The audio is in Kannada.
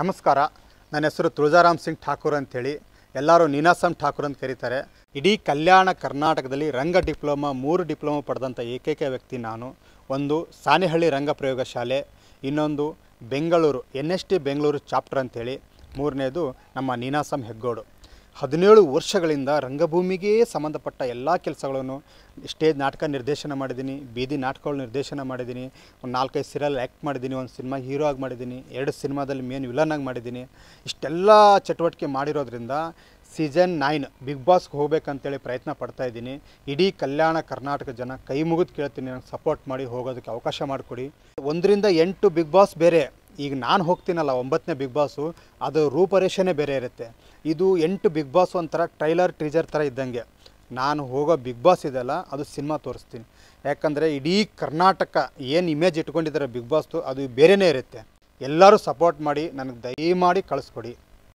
ನಮಸ್ಕಾರ ನನ್ನ ಹೆಸರು ತುಳಜಾರಾಮ್ ಸಿಂಗ್ ಠಾಕೂರ್ ಅಂಥೇಳಿ ಎಲ್ಲರೂ ನೀನಾಸಂ ಠಾಕೂರ್ ಅಂತ ಕರೀತಾರೆ ಇಡೀ ಕಲ್ಯಾಣ ಕರ್ನಾಟಕದಲ್ಲಿ ರಂಗ ಡಿಪ್ಲೊಮಾ ಮೂರು ಡಿಪ್ಲೊಮಾ ಪಡೆದಂಥ ಏಕೈಕ ವ್ಯಕ್ತಿ ನಾನು ಒಂದು ಸಾನೆಹಳ್ಳಿ ರಂಗ ಪ್ರಯೋಗಶಾಲೆ ಇನ್ನೊಂದು Bengaluru N S D Bengaluru chapter ಅಂಥೇಳಿ ಮೂರನೇದು ನಮ್ಮ ನೀನಾಸಂ ಹೆಗ್ಗೋಡು ಹದಿನೇಳು ವರ್ಷಗಳಿಂದ ರಂಗಭೂಮಿಗೆ ಸಂಬಂಧಪಟ್ಟ ಎಲ್ಲ ಕೆಲಸಗಳನ್ನು ಸ್ಟೇಜ್ ನಾಟಕ ನಿರ್ದೇಶನ ಮಾಡಿದ್ದೀನಿ ಬೀದಿ ನಾಟಕಗಳು ನಿರ್ದೇಶನ ಮಾಡಿದ್ದೀನಿ ಒಂದು ನಾಲ್ಕೈದು ಸೀರಿಯಲ್ ಆ್ಯಕ್ಟ್ ಮಾಡಿದ್ದೀನಿ ಒಂದು ಸಿನಿಮಾ ಹೀರೋ ಆಗಿ ಮಾಡಿದ್ದೀನಿ ಎರಡು ಸಿನಿಮಾದಲ್ಲಿ ಮೇನ್ ವಿಲನ್ ಆಗಿ ಮಾಡಿದ್ದೀನಿ ಇಷ್ಟೆಲ್ಲ ಚಟುವಟಿಕೆ ಮಾಡಿರೋದ್ರಿಂದ ಸೀಸನ್ ನೈನ್ ಬಿಗ್ ಬಾಸ್ಗೆ ಹೋಗ್ಬೇಕಂತೇಳಿ ಪ್ರಯತ್ನ ಪಡ್ತಾ ಇದ್ದೀನಿ ಇಡೀ ಕಲ್ಯಾಣ ಕರ್ನಾಟಕ ಜನ ಕೈ ಮುಗಿದು ಕೇಳ್ತೀನಿ ನನಗೆ ಸಪೋರ್ಟ್ ಮಾಡಿ ಹೋಗೋದಕ್ಕೆ ಅವಕಾಶ ಮಾಡಿಕೊಡಿ ಒಂದರಿಂದ ಎಂಟು ಬಿಗ್ ಬಾಸ್ ಬೇರೆ ಈಗ ನಾನು ಹೋಗ್ತೀನಲ್ಲ ಒಂಬತ್ತನೇ ಬಿಗ್ ಬಾಸು ಅದು ರೂಪರೇಷೆನೇ ಬೇರೆ ಇರುತ್ತೆ ಇದು ಎಂಟು ಬಿಗ್ ಬಾಸ್ ಒಂಥರ ಟ್ರೈಲರ್ ಟ್ರೀಜರ್ ಥರ ಇದ್ದಂಗೆ ನಾನು ಹೋಗೋ ಬಿಗ್ ಬಾಸ್ ಇದೆಲ್ಲ ಅದು ಸಿನಿಮಾ ತೋರಿಸ್ತೀನಿ ಯಾಕಂದರೆ ಇಡೀ ಕರ್ನಾಟಕ ಏನು ಇಮೇಜ್ ಇಟ್ಕೊಂಡಿದ್ದಾರೆ ಬಿಗ್ ಬಾಸ್ದು ಅದು ಬೇರೆಯೇ ಇರುತ್ತೆ ಎಲ್ಲರೂ ಸಪೋರ್ಟ್ ಮಾಡಿ ನನಗೆ ದಯಮಾಡಿ ಕಳಿಸ್ಕೊಡಿ